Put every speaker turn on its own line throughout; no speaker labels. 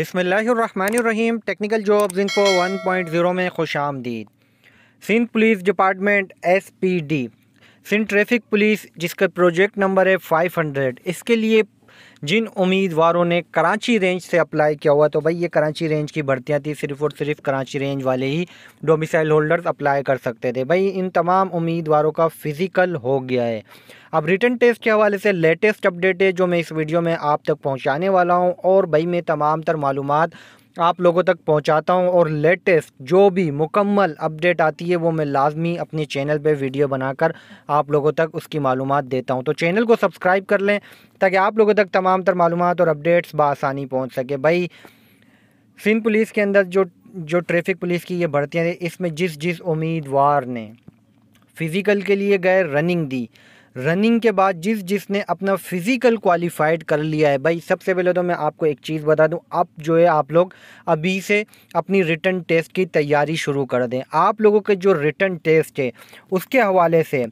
बसमीम technical jobs इनको zero में खुश आमदीद Sindh police department S P D Sindh traffic police जिसका प्रोजेक्ट नंबर है फाइव हंड्रेड इसके लिए जिन उम्मीदवारों ने कराची रेंज से अप्लाई किया हुआ तो भाई ये कराची रेंज की भर्तियाँ थी सिर्फ और सिर्फ कराची रेंज वाले ही डोमिसाइल होल्डर्स अप्लाई कर सकते थे भाई इन तमाम उम्मीदवारों का फिज़िकल हो गया है अब रिटर्न टेस्ट के हवाले से लेटेस्ट अपडेट है जो मैं इस वीडियो में आप तक पहुँचाने वाला हूँ और भाई मैं तमाम तर मालूम आप लोगों तक पहुंचाता हूं और लेटेस्ट जो भी मुकम्मल अपडेट आती है वो मैं लाजमी अपने चैनल पे वीडियो बनाकर आप लोगों तक उसकी मालूम देता हूं तो चैनल को सब्सक्राइब कर लें ताकि आप लोगों तक तमाम तर मालूम और अपडेट्स बसानी पहुँच सके भाई सिंध पुलिस के अंदर जो जो ट्रैफिक पुलिस की ये भर्तियाँ इसमें जिस जिस उम्मीदवार ने फ़िज़िकल के लिए गए रनिंग दी रनिंग के बाद जिस जिसने अपना फिज़िकल क्वालिफाइड कर लिया है भाई सबसे पहले तो मैं आपको एक चीज़ बता दूं अब जो है आप लोग अभी से अपनी रिटर्न टेस्ट की तैयारी शुरू कर दें आप लोगों के जो रिटर्न टेस्ट है उसके हवाले से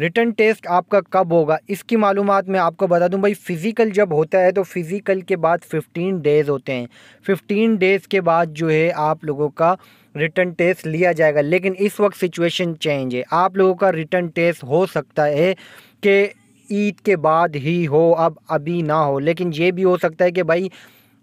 रिटर्न टेस्ट आपका कब होगा इसकी मालूम मैं आपको बता दूं भाई फ़िज़िकल जब होता है तो फ़िज़िकल के बाद फिफ्टीन डेज़ होते हैं फिफ्टीन डेज़ के बाद जो है आप लोगों का रिटर्न टेस्ट लिया जाएगा लेकिन इस वक्त सिचुएशन चेंज है आप लोगों का रिटर्न टेस्ट हो सकता है कि ईद के बाद ही हो अब अभी ना हो लेकिन ये भी हो सकता है कि भाई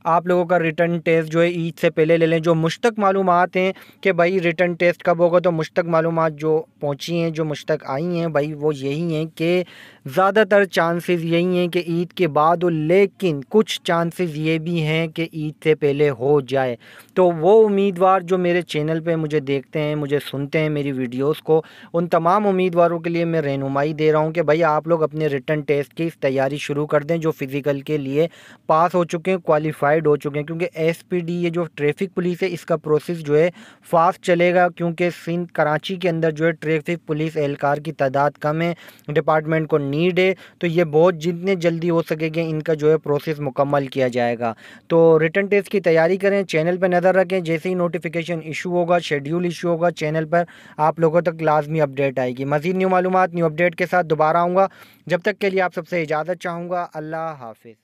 आप लोगों का रिटर्न टेस्ट जो है ईद से पहले ले लें जो मुश्तक मालूम हैं कि भाई रिटर्न टेस्ट कब होगा तो मुश्तक मालूम जो पहुँची हैं जो मुश्तक आई हैं भाई वो यही हैं कि ज़्यादातर चांसेस यही हैं कि ईद के बाद हो लेकिन कुछ चांसेस ये भी हैं कि ईद से पहले हो जाए तो वो उम्मीदवार जो मेरे चैनल पे मुझे देखते हैं मुझे सुनते हैं मेरी वीडियोस को उन तमाम उम्मीदवारों के लिए मैं रहनुमाई दे रहा हूँ कि भाई आप लोग अपने रिटर्न टेस्ट की तैयारी शुरू कर दें जो फ़िज़िकल के लिए पास हो चुके हैं क्वालिफाइड नोटिफाइड हो चुके हैं क्योंकि एसपीडी ये जो ट्रैफिक पुलिस है इसका प्रोसेस जो है फास्ट चलेगा क्योंकि सिंध कराची के अंदर जो है ट्रैफिक पुलिस एहलकार की तादाद कम है डिपार्टमेंट को नीड है तो ये बहुत जितने जल्दी हो सकेगा इनका जो है प्रोसेस मुकम्मल किया जाएगा तो रिटर्न टेस्ट की तैयारी करें चैनल पर नज़र रखें जैसे ही नोटिफिकेशन इशू होगा शेड्यूल इशू होगा चैनल पर आप लोगों तक लाजमी अपडेट आएगी मज़ीद न्यू मालूम न्यू अपडेट के साथ दोबारा आऊँगा जब तक के लिए आप सबसे इजाज़त चाहूँगा अल्लाह हाफिज़